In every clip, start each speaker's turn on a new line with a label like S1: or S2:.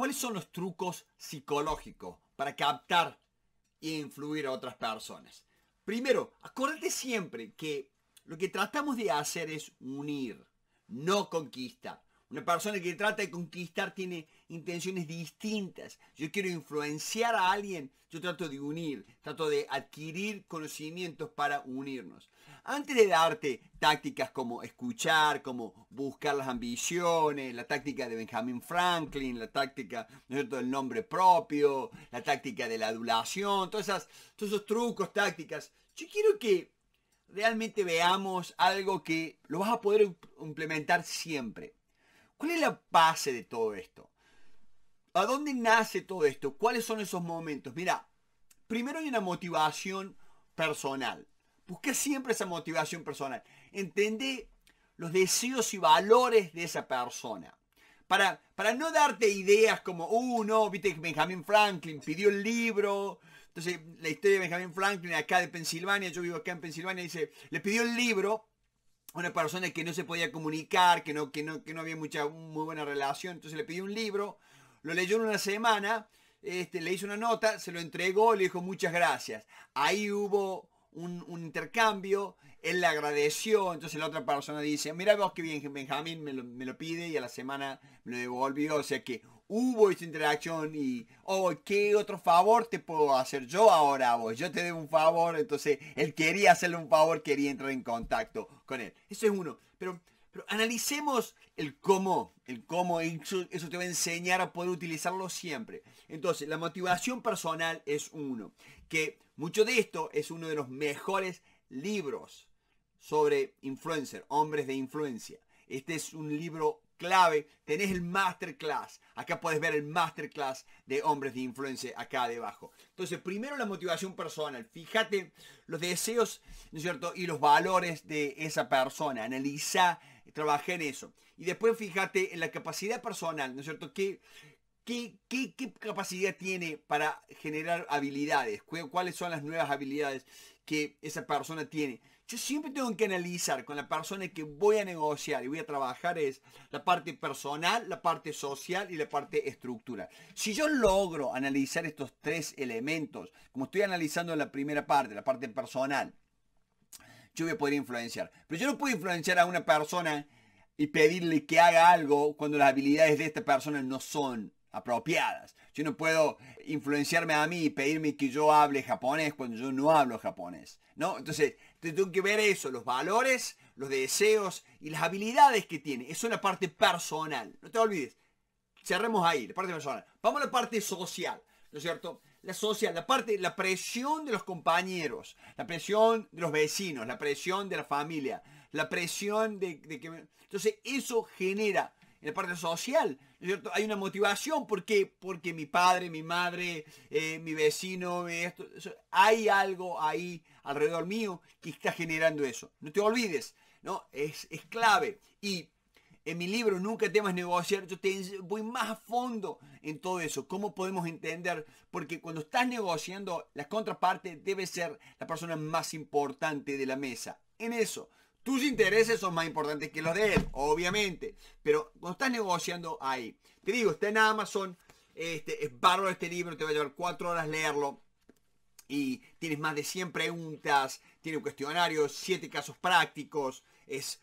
S1: ¿Cuáles son los trucos psicológicos para captar e influir a otras personas? Primero, acuérdate siempre que lo que tratamos de hacer es unir, no conquistar. Una persona que trata de conquistar tiene intenciones distintas. Yo quiero influenciar a alguien, yo trato de unir, trato de adquirir conocimientos para unirnos antes de darte tácticas como escuchar, como buscar las ambiciones, la táctica de Benjamin Franklin, la táctica del nombre propio, la táctica de la adulación, todas esas, todos esos trucos, tácticas, yo quiero que realmente veamos algo que lo vas a poder implementar siempre. ¿Cuál es la base de todo esto? ¿A dónde nace todo esto? ¿Cuáles son esos momentos? Mira, primero hay una motivación personal. Busca siempre esa motivación personal. Entendé los deseos y valores de esa persona. Para, para no darte ideas como, uh, no, viste que Benjamin Franklin pidió el libro. Entonces, la historia de Benjamin Franklin acá de Pensilvania, yo vivo acá en Pensilvania, dice, le pidió el libro a una persona que no se podía comunicar, que no, que no, que no había mucha, muy buena relación. Entonces le pidió un libro, lo leyó en una semana, este, le hizo una nota, se lo entregó, le dijo muchas gracias. Ahí hubo un, intercambio, él le agradeció, entonces la otra persona dice, mira vos que bien Benjamín me lo, pide y a la semana me lo devolvió, o sea que hubo esta interacción y, oh, ¿qué otro favor te puedo hacer yo ahora vos? Yo te debo un favor, entonces él quería hacerle un favor, quería entrar en contacto con él. Eso es uno, pero pero analicemos el cómo, el cómo, eso, te va a enseñar a poder utilizarlo siempre. Entonces, la motivación personal es uno, que mucho de esto es uno de los mejores libros sobre influencer, hombres de influencia. Este es un libro clave. Tenés el masterclass. Acá puedes ver el masterclass de hombres de influencia acá debajo. Entonces, primero la motivación personal. Fíjate los deseos, ¿no es cierto? Y los valores de esa persona. Analiza eh, trabajé en eso. Y después fíjate en la capacidad personal, ¿no es cierto? ¿Qué, capacidad tiene para generar habilidades? ¿Cuáles son las nuevas habilidades que esa persona tiene? Yo siempre tengo que analizar con la persona que voy a negociar y voy a trabajar es la parte personal, la parte social y la parte estructural. Si yo logro analizar estos tres elementos, como estoy analizando en la primera parte, la parte personal, yo voy a poder influenciar. Pero yo no puedo influenciar a una persona y pedirle que haga algo cuando las habilidades de esta persona no son apropiadas. Yo no puedo influenciarme a mí y pedirme que yo hable japonés cuando yo no hablo japonés. ¿no? Entonces, tengo que ver eso, los valores, los deseos y las habilidades que tiene. Eso es una parte personal. No te olvides. Cerremos ahí, la parte personal. Vamos a la parte social, ¿no es cierto? la social, la parte, la presión de los compañeros, la presión de los vecinos, la presión de la familia, la presión de, que... Entonces eso genera en la parte social, ¿no es cierto? Hay una motivación, ¿por qué? Porque mi padre, mi madre, eh, mi vecino, esto, hay algo ahí alrededor mío que está generando eso. No te olvides, ¿no? Es, es clave. Y en mi libro Nunca temas negociar, yo te voy más a fondo en todo eso. ¿Cómo podemos entender? Porque cuando estás negociando, la contraparte debe ser la persona más importante de la mesa. En eso, tus intereses son más importantes que los de él, obviamente. Pero cuando estás negociando ahí, te digo, está en Amazon, este, es bárbaro este libro, te va a llevar cuatro horas leerlo. Y tienes más de 100 preguntas, tiene un cuestionario, siete casos prácticos, es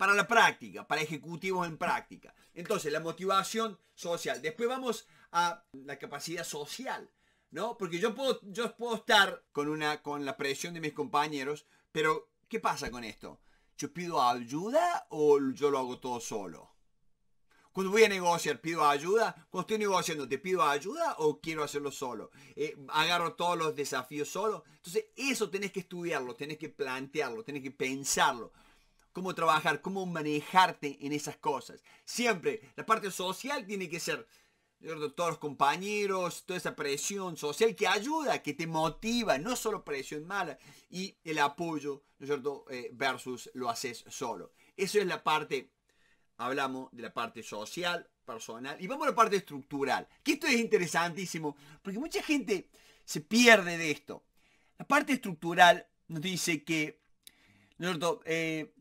S1: para la práctica, para ejecutivos en práctica. Entonces, la motivación social. Después vamos a la capacidad social, ¿no? Porque yo puedo, yo puedo estar con, una, con la presión de mis compañeros, pero ¿qué pasa con esto? ¿Yo pido ayuda o yo lo hago todo solo? Cuando voy a negociar, pido ayuda. Cuando estoy negociando, ¿te pido ayuda o quiero hacerlo solo? Eh, ¿Agarro todos los desafíos solo? Entonces, eso tenés que estudiarlo, tenés que plantearlo, tenés que pensarlo cómo trabajar, cómo manejarte en esas cosas. Siempre, la parte social tiene que ser todos los compañeros, toda esa presión social que ayuda, que te motiva, no solo presión mala, y el apoyo, ¿no es cierto?, eh, versus lo haces solo. Eso es la parte, hablamos de la parte social, personal, y vamos a la parte estructural, que esto es interesantísimo, porque mucha gente se pierde de esto. La parte estructural nos dice que, ¿no es cierto?, eh,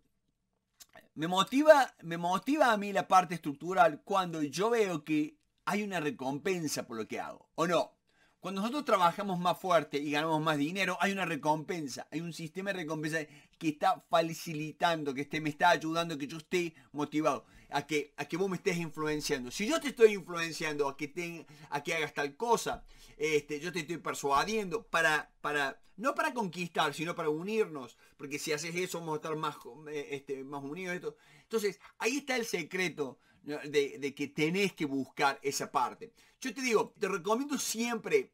S1: me motiva, a mí la parte estructural cuando yo veo que hay una recompensa por lo que hago, ¿o no? Cuando nosotros trabajamos más fuerte y ganamos más dinero, hay una recompensa, hay un sistema de recompensa que está facilitando, que este, me está ayudando, que yo esté motivado a que, a que vos me estés influenciando. Si yo te estoy influenciando a que, te, a que hagas tal cosa, este, yo te estoy persuadiendo para, para, no para conquistar, sino para unirnos. Porque si haces eso, vamos a estar más, eh, este, más unidos. Esto. Entonces, ahí está el secreto de, que tenés que buscar esa parte. Yo te digo, te recomiendo siempre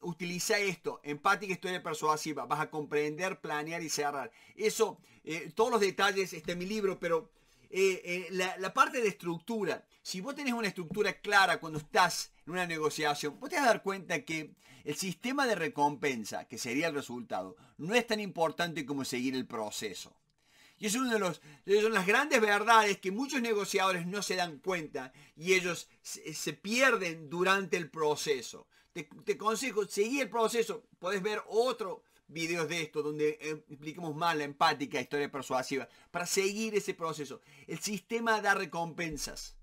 S1: utilizar esto, empática historia persuasiva, vas a comprender, planear y cerrar. Eso, eh, todos los detalles, está en mi libro, pero eh, eh, la, parte de estructura. Si vos tenés una estructura clara cuando estás en una negociación, vos te vas a dar cuenta que el sistema de recompensa, que sería el resultado, no es tan importante como seguir el proceso. Y es una de los, las grandes verdades que muchos negociadores no se dan cuenta y ellos se, pierden durante el proceso. Te, te, consejo, seguí el proceso. Podés ver otro videos de esto donde eh, expliquemos más la empática historia persuasiva para seguir ese proceso. El sistema da recompensas.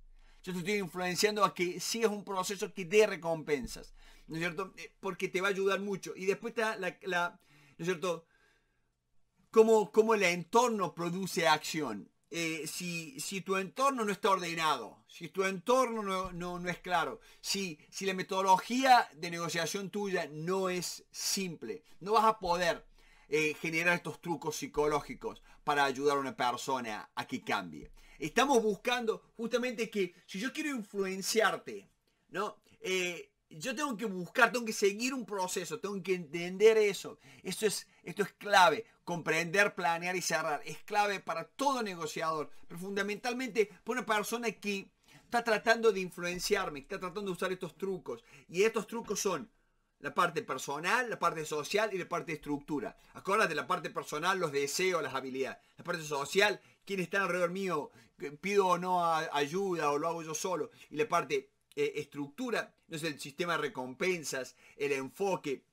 S1: Yo te estoy influenciando a que es un proceso que dé recompensas, ¿no es cierto? Eh, porque te va a ayudar mucho. Y después está la, ¿no es cierto? cómo el entorno produce acción. Eh, si, tu entorno no está ordenado, si tu entorno no, es claro, si, la metodología de negociación tuya no es simple, no vas a poder eh, generar estos trucos psicológicos para ayudar a una persona a que cambie. Estamos buscando justamente que si yo quiero influenciarte, ¿no? Eh, yo tengo que buscar, tengo que seguir un proceso, tengo que entender eso. esto es clave Comprender, planear y cerrar es clave para todo negociador, pero fundamentalmente para una persona que está tratando de influenciarme, está tratando de usar estos trucos. Y estos trucos son la parte personal, la parte social y la parte de estructura. Acuérdate, la parte personal, los deseos, las habilidades. La parte social, quién está alrededor mío, pido o no ayuda o lo hago yo solo. Y la parte eh, estructura, no es el sistema de recompensas, el enfoque.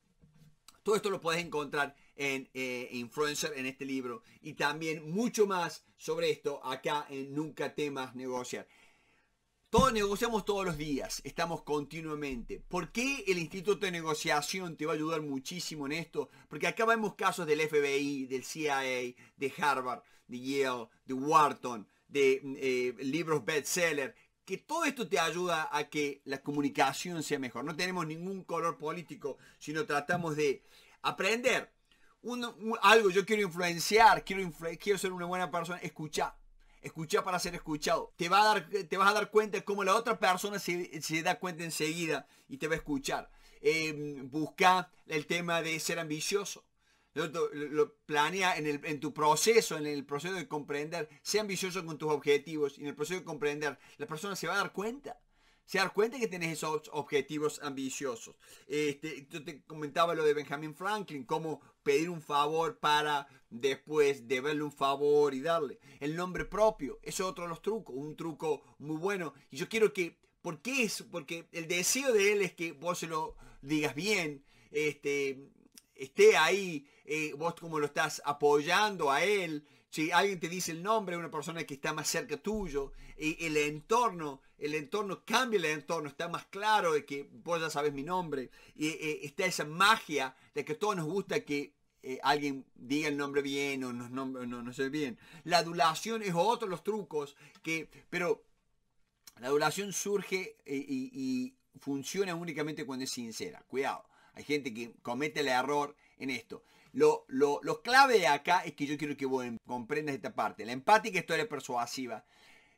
S1: Todo esto lo puedes encontrar en eh, Influencer en este libro. Y también mucho más sobre esto acá en Nunca Temas Negociar. Todos negociamos todos los días, estamos continuamente. ¿Por qué el Instituto de Negociación te va a ayudar muchísimo en esto? Porque acá vemos casos del FBI, del CIA, de Harvard, de Yale, de Wharton, de eh, libros bestseller, que todo esto te ayuda a que la comunicación sea mejor. No tenemos ningún color político, sino tratamos de aprender algo, yo quiero influenciar, quiero, quiero ser una buena persona, escucha. Escucha para ser escuchado. Te, va a dar, te vas a dar cuenta como la otra persona se, da cuenta enseguida y te va a escuchar. Em, busca el tema de ser ambicioso. Lo, planea en, en, tu proceso, en el proceso de comprender. Sea ambicioso con tus objetivos y en el proceso de comprender. La persona se va a dar cuenta se dar cuenta que tienes esos objetivos ambiciosos. Este, yo te comentaba lo de Benjamin Franklin, cómo pedir un favor para después deberle un favor y darle. El nombre propio, eso es otro de los trucos, un truco muy bueno. Y yo quiero que, ¿por qué es? Porque el deseo de él es que vos se lo digas bien, este, esté ahí, eh, vos como lo estás apoyando a él, si alguien te dice el nombre de una persona que está más cerca tuyo, y el entorno, el entorno cambia el entorno, está más claro de que vos ya sabes mi nombre, y, eh, está esa magia de que todos nos gusta que eh, alguien diga el nombre bien o no, se sé bien. La adulación es otro de los trucos que, pero la adulación surge eh, y funciona únicamente cuando es sincera. Cuidado, hay gente que comete el error en esto. Lo, lo, lo clave acá es que yo quiero que vos em, comprendas esta parte. La empática historia persuasiva.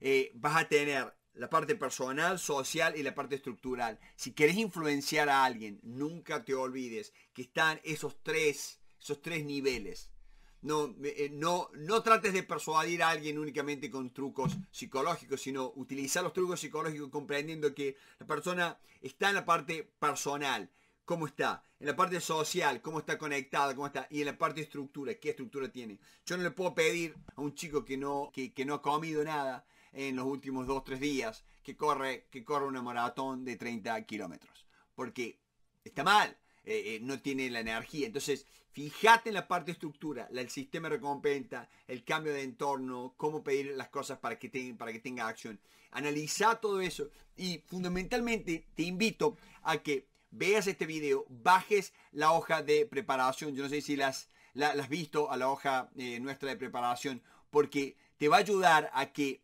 S1: Eh, vas a tener la parte personal, social y la parte estructural. Si querés influenciar a alguien, nunca te olvides que están esos tres, esos tres niveles. No, eh, no, no trates de persuadir a alguien únicamente con trucos psicológicos, sino utilizar los trucos psicológicos comprendiendo que la persona está en la parte personal cómo está, en la parte social, cómo está conectada, cómo está, y en la parte estructura, qué estructura tiene. Yo no le puedo pedir a un chico que no, que, no ha comido nada en los últimos 2 tres días que corre, que corre una maratón de 30 kilómetros, porque está mal. Eh, eh, no tiene la energía. Entonces, fíjate en la parte estructura, el sistema de recompensa, el cambio de entorno, cómo pedir las cosas para que, tenga para que tenga acción. Analiza todo eso y fundamentalmente te invito a que veas este video, bajes la hoja de preparación. Yo no sé si las has visto a la hoja eh, nuestra de preparación, porque te va a ayudar a que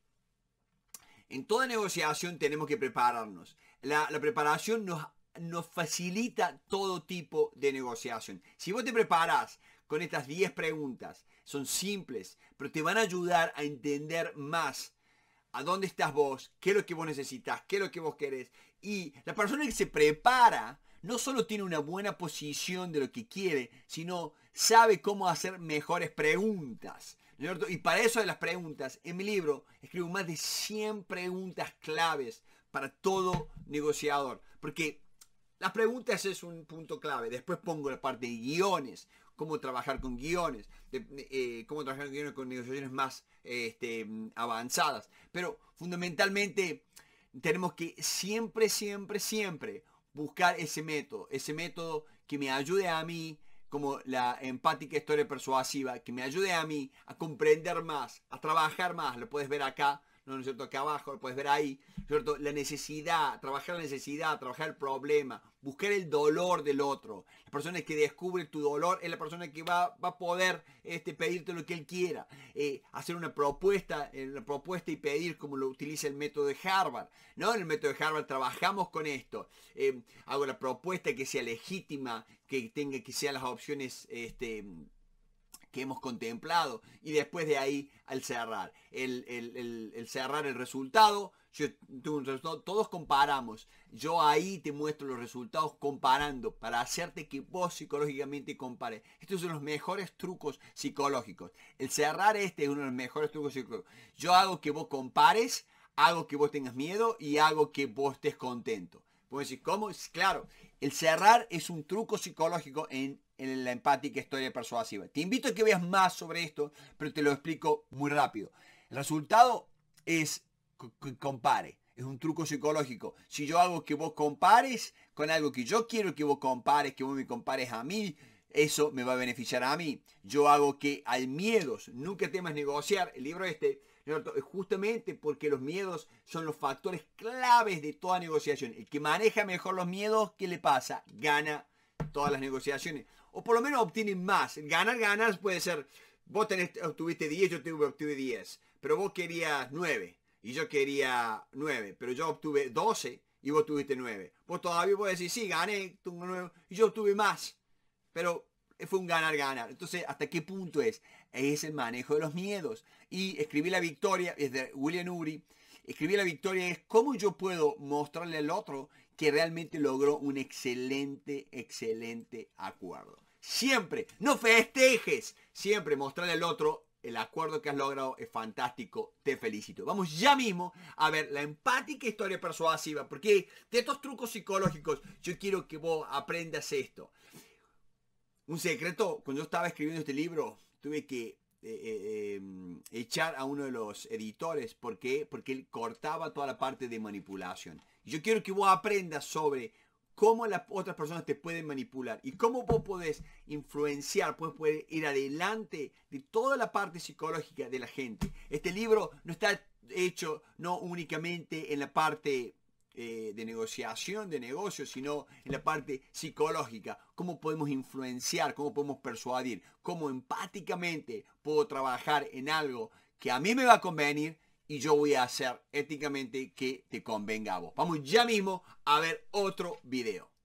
S1: en toda negociación tenemos que prepararnos. La, preparación nos, nos, facilita todo tipo de negociación. Si vos te preparas con estas 10 preguntas, son simples, pero te van a ayudar a entender más a dónde estás vos, qué es lo que vos necesitas, qué es lo que vos querés y la persona que se prepara no solo tiene una buena posición de lo que quiere, sino sabe cómo hacer mejores preguntas. y para eso de las preguntas, en mi libro escribo más de 100 preguntas claves para todo negociador. Porque las preguntas es un punto clave. Después pongo la parte de guiones, cómo trabajar con guiones, eh, cómo trabajar con negociaciones más este, avanzadas. Pero fundamentalmente tenemos que siempre, siempre, siempre buscar ese método, ese método que me ayude a mí, como la empática historia persuasiva, que me ayude a mí a comprender más, a trabajar más, lo puedes ver acá ¿no, es cierto? Acá abajo, lo puedes ver ahí, cierto? La necesidad, trabajar la necesidad, trabajar el problema, buscar el dolor del otro. La persona que descubre tu dolor es la persona que va, a poder este, pedirte lo que él quiera, eh, hacer una propuesta, propuesta y pedir como lo utiliza el método de Harvard, ¿no? En el método de Harvard trabajamos con esto, eh, hago la propuesta que sea legítima, que tenga que sean las opciones, este, que hemos contemplado y después de ahí al cerrar, el, el, cerrar el resultado, yo, todos comparamos, yo ahí te muestro los resultados comparando para hacerte que vos psicológicamente compares. Estos son los mejores trucos psicológicos. El cerrar este es uno de los mejores trucos psicológicos. Yo hago que vos compares, hago que vos tengas miedo y hago que vos estés contento. Puedes decir, ¿cómo? Claro, el cerrar es un truco psicológico en, la empática historia persuasiva. Te invito a que veas más sobre esto, pero te lo explico muy rápido. El resultado es que compare. Es un truco psicológico. Si yo hago que vos compares con algo que yo quiero que vos compares, que vos me compares a mí, eso me va a beneficiar a mí. Yo hago que al miedos, nunca temas negociar, el libro este Justamente porque los miedos son los factores claves de toda negociación. El que maneja mejor los miedos, ¿qué le pasa? Gana todas las negociaciones. O por lo menos obtiene más. Ganar, ganas puede ser, vos tenés, obtuviste 10, yo tuve, obtuve 10. Pero vos querías 9 y yo quería 9. Pero yo obtuve 12 y vos tuviste 9. Vos todavía podés decir, sí, gané, y yo obtuve más. Pero fue un ganar-ganar. Entonces, ¿hasta qué punto es? es el manejo de los miedos. Y escribí la victoria, es de William Uri, escribí la victoria es cómo yo puedo mostrarle al otro que realmente logró un excelente, excelente acuerdo. Siempre, no festejes, siempre mostrarle al otro el acuerdo que has logrado es fantástico, te felicito. Vamos ya mismo a ver la empática historia persuasiva, porque de estos trucos psicológicos yo quiero que vos aprendas esto. Un secreto, cuando yo estaba escribiendo este libro, tuve que eh, eh, em, echar a uno de los editores. Porque él cortaba toda la parte de manipulación. Yo quiero que vos aprendas sobre cómo las otras personas te pueden manipular y cómo vos podés influenciar, puedes poder ir adelante de toda la parte psicológica de la gente. Este libro no está hecho no únicamente en la parte eh, de negociación, de negocio, sino en la parte psicológica. Cómo podemos influenciar, cómo podemos persuadir, cómo empáticamente puedo trabajar en algo que a mí me va a convenir y yo voy a hacer éticamente que te convenga a vos. Vamos ya mismo a ver otro video.